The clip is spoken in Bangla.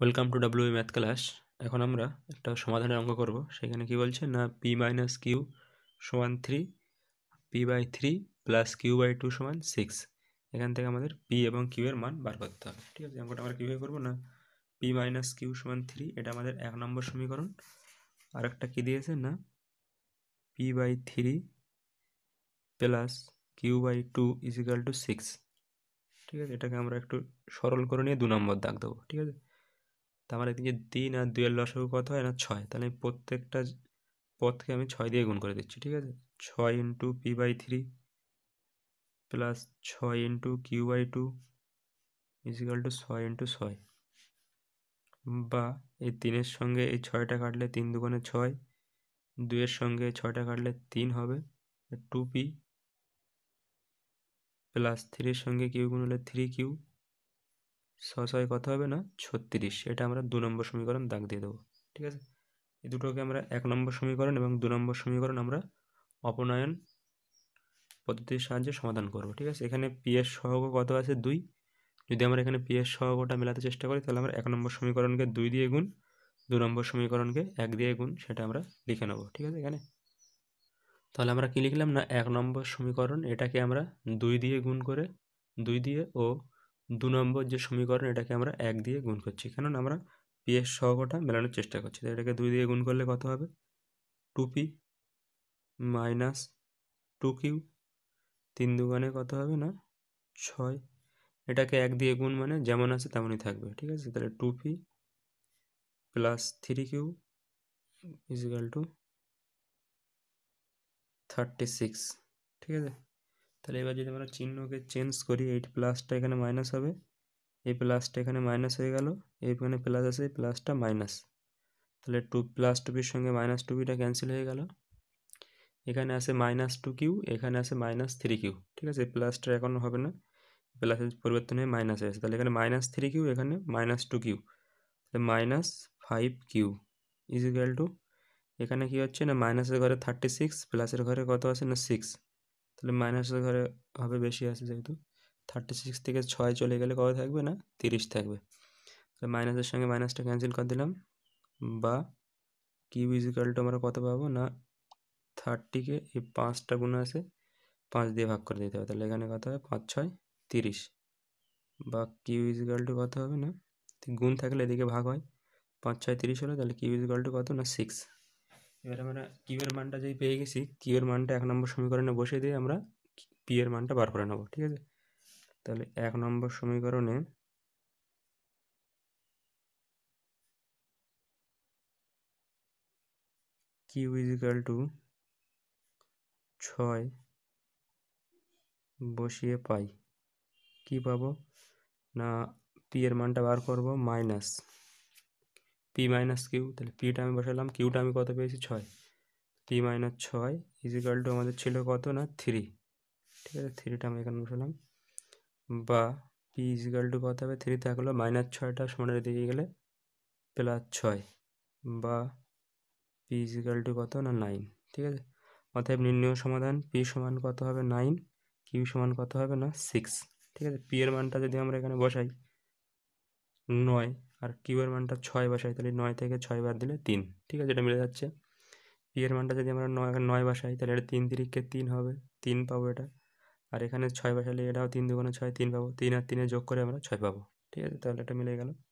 welcome to W math class এখন আমরা একটা সমাধানের অঙ্ক করব সেখানে কি বলছে না পি মাইনাস কিউ সমান three P by three plus Q by two সমান সিক্স এখান থেকে আমাদের পি এবং কিউ এর মান বার করতে হবে ঠিক আছে অঙ্কটা আমরা কীভাবে করবো না পি মাইনাস কিউ সমান থ্রি এটা আমাদের এক নম্বর সমীকরণ আর একটা কী দিয়েছে না P by three plus Q by two equal to six ঠিক আছে এটাকে আমরা একটু সরল করে নিয়ে দু নম্বর দাগ দেবো ঠিক আছে তা আমার এদিকে তিন আর দুইয়ের লসাগু কত হয় না ছয় তাহলে আমি প্রত্যেকটা পথকে আমি ছয় দিয়ে গুণ করে দিচ্ছি ঠিক আছে ছয় into P by three plus ছয় into Q by two equal to ছয় ইন্টু ছয় বা এই তিনের সঙ্গে এই ছয়টা কাটলে তিন দুগুণে ছয় দুইয়ের সঙ্গে ছয়টা কাটলে তিন হবে টু পি প্লাস থ্রির সঙ্গে কিউ গুণ হলে থ্রি কিউ ছয় কত হবে না ছত্রিশ এটা আমরা দু নম্বর সমীকরণ দাগ দিয়ে দেবো ঠিক আছে এই দুটোকে আমরা এক নম্বর সমীকরণ এবং দু নম্বর সমীকরণ আমরা অপনয়ন পদ্ধতির সাহায্যে সমাধান করব ঠিক আছে এখানে পি এর সহগ কত আছে দুই যদি আমরা এখানে পি এর সহগটা মেলাতে চেষ্টা করি তাহলে আমরা এক নম্বর সমীকরণকে দুই দিয়ে গুণ দু নম্বর সমীকরণকে এক দিয়ে গুণ সেটা আমরা লিখে নেবো ঠিক আছে এখানে তাহলে আমরা কী লিখলাম না এক নম্বর সমীকরণ এটাকে আমরা দুই দিয়ে গুণ করে দুই দিয়ে ও দু নম্বর যে সমীকরণ এটাকে আমরা এক দিয়ে গুণ করছি কেননা আমরা পি এর সহগটা মেলানোর চেষ্টা করছি তাই এটাকে দুই দিয়ে গুণ করলে কত হবে two P minus two Q তিন দুগানে কত হবে না ছয় এটাকে এক দিয়ে গুণ মানে যেমন আছে তেমনই থাকবে ঠিক আছে তাহলে two P plus three Q equal to thirty six ঠিক আছে তাহলে এবার যদি আমরা চিহ্নকে চেঞ্জ করি এইট প্লাসটা এখানে মাইনাস হবে এই প্লাসটা এখানে মাইনাস হয়ে গেল এখানে প্লাস আছে প্লাসটা মাইনাস তাহলে টু প্লাস টুপির সঙ্গে মাইনাস টুপিটা ক্যান্সেল হয়ে গেল এখানে আছে মাইনাস টু কিউ এখানে আছে মাইনাস থ্রি কিউ ঠিক আছে প্লাসটা এখন হবে না প্লাসের পরিবর্তন হয়ে মাইনাস হয়ে তাহলে এখানে মাইনাস থ্রি কিউ এখানে মাইনাস টু কিউ তাহলে minus five Q is equal to এখানে কী হচ্ছে না মাইনাসের ঘরে থার্টি সিক্স প্লাসের ঘরে কত আছে না সিক্স তাহলে মাইনাসের ঘরে হবে বেশি আছে যেহেতু থার্টি সিক্স থেকে ছয় চলে গেলে কবে থাকবে না তিরিশ থাকবে তাহলে মাইনাসের সঙ্গে মাইনাসটা ক্যান্সেল করে দিলাম বা কিউ ইজিক্যাল টু আমরা কত পাবো না থার্টিকে এই পাঁচটা গুণ আছে পাঁচ দিয়ে ভাগ করে দিতে হবে তাহলে এখানে কত হবে পাঁচ ছয় তিরিশ বা কিউ ইজিক্যাল টু কত হবে না গুণ থাকলে এদিকে ভাগ হয় পাঁচ ছয় তিরিশ হলো তাহলে কিউ ইজিক্যাল টু কত না সিক্স এবার আমরা কিউয়ের মানটা যেই পেয়ে গেছি কিউয়ের মানটা এক নম্বর সমীকরণে বসে দিয়ে আমরা পি এর মানটা বার করে নেব ঠিক আছে তাহলে এক নম্বর সমীকরণে কিউ ইজ টু ছয় বসিয়ে পাই কি পাবো না পি এর মানটা বার করব মাইনাস পি মাইনাস কিউ তাহলে পিটা আমি বসালাম কিউটা আমি কত পেয়েছি ছয় পি মাইনাস ছয় ইজিক্যাল টু আমাদের ছিল কত না থ্রি ঠিক আছে থ্রিটা আমি এখানে বসালাম বা পি ইজিক্যাল টু কত হবে থ্রি থাকলো মাইনাস ছয়টা সমানের দিকে গেলে প্লাস ছয় বা পি ইজিক্যাল টু কত না নাইন ঠিক আছে অতএব নির্ণয় সমাধান পি সমান কত হবে নাইন কিউ সমান কত হবে না সিক্স ঠিক আছে পি এর মানটা যদি আমরা এখানে বসাই নয় আর কিউয়ের মানটা ছয় বাসাই তাহলে নয় থেকে ছয় বার দিলে তিন ঠিক আছে এটা মিলে যাচ্ছে পি এর মানটা যদি আমরা নয় নয় বাসাই তাহলে এটা তিন তিরিখকে তিন হবে তিন পাবো এটা আর এখানে ছয় বাসালে এটাও তিন দুগুণে ছয় তিন পাবো তিন আর তিনে যোগ করে আমরা ছয় পাবো ঠিক আছে তাহলে এটা মিলে গেল